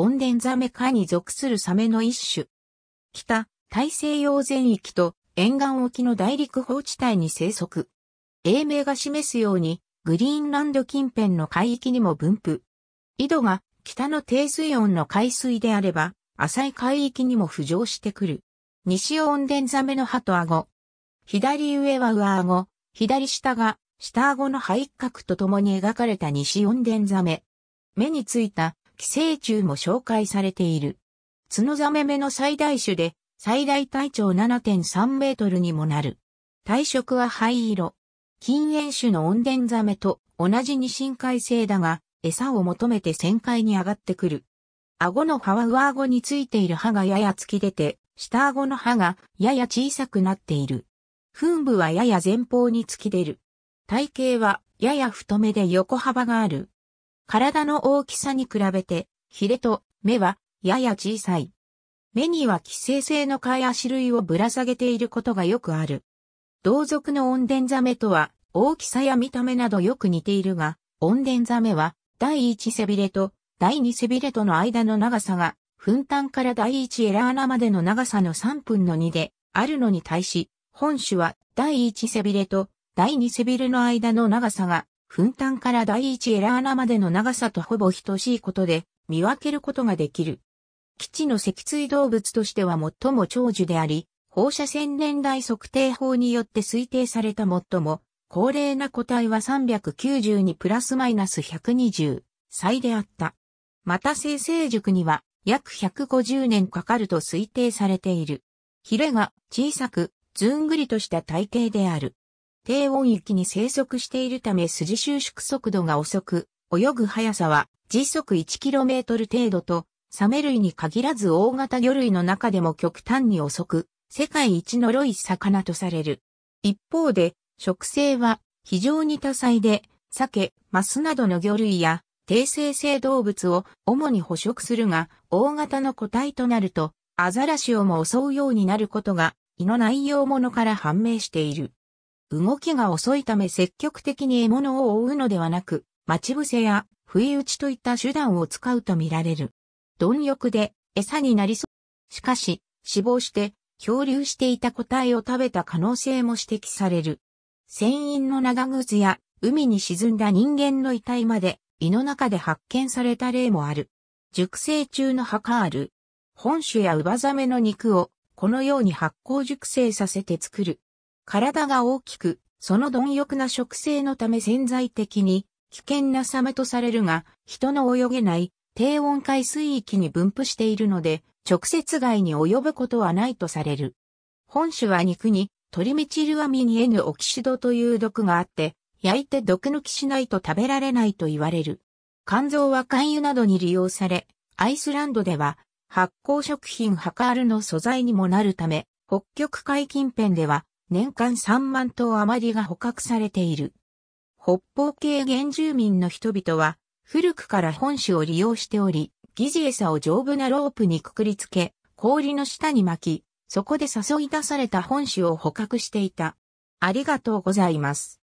温ンザメ科に属するサメの一種。北、大西洋全域と沿岸沖の大陸放置帯に生息。英名が示すように、グリーンランド近辺の海域にも分布。井戸が北の低水温の海水であれば、浅い海域にも浮上してくる。西オンデザメの歯と顎。左上は上顎、左下が下顎の一角とともに描かれた西温ンザメ。目についた寄生虫も紹介されている。ツノザメ目の最大種で、最大体長7.3メートルにもなる。体色は灰色。禁煙種のオンデンザメと同じに深海性だが、餌を求めて旋回に上がってくる。顎の歯は上顎についている歯がやや突き出て、下顎の歯がやや小さくなっている。噴部はやや前方に突き出る。体型はやや太めで横幅がある。体の大きさに比べて、ヒレと目はやや小さい。目には寄生性の貝足類をぶら下げていることがよくある。同族のオンデンザメとは大きさや見た目などよく似ているが、オンデンザメは第一背びれと第二背びれとの間の長さが、分担から第一エラ穴までの長さの3分の2であるのに対し、本種は第一背びれと第二背びれの間の長さが分担から第一エラー穴までの長さとほぼ等しいことで見分けることができる。基地の脊椎動物としては最も長寿であり、放射線年代測定法によって推定された最も高齢な個体は392プラスマイナス120歳であった。また生成塾には約150年かかると推定されている。ヒレが小さく、ずんぐりとした体型である。低温域に生息しているため筋収縮速度が遅く、泳ぐ速さは時速 1km 程度と、サメ類に限らず大型魚類の中でも極端に遅く、世界一のロイ魚とされる。一方で、食性は非常に多彩で、ケ、マスなどの魚類や、低生成動物を主に捕食するが、大型の個体となると、アザラシをも襲うようになることが、胃の内容ものから判明している。動きが遅いため積極的に獲物を追うのではなく、待ち伏せや不意打ちといった手段を使うと見られる。貪欲で餌になりそう。しかし、死亡して漂流していた個体を食べた可能性も指摘される。船員の長靴や海に沈んだ人間の遺体まで胃の中で発見された例もある。熟成中のハカール。本種やウバザメの肉をこのように発酵熟成させて作る体が大きく、その貪欲な植生のため潜在的に危険なサメとされるが、人の泳げない低温海水域に分布しているので、直接外に及ぶことはないとされる。本種は肉にトリメチルアミニヌオキシドという毒があって、焼いて毒抜きしないと食べられないと言われる。肝臓は肝油などに利用され、アイスランドでは発酵食品ハカールの素材にもなるため、北極海近辺では年間3万頭余りが捕獲されている。北方系原住民の人々は、古くから本種を利用しており、疑似餌を丈夫なロープにくくりつけ、氷の下に巻き、そこで誘い出された本種を捕獲していた。ありがとうございます。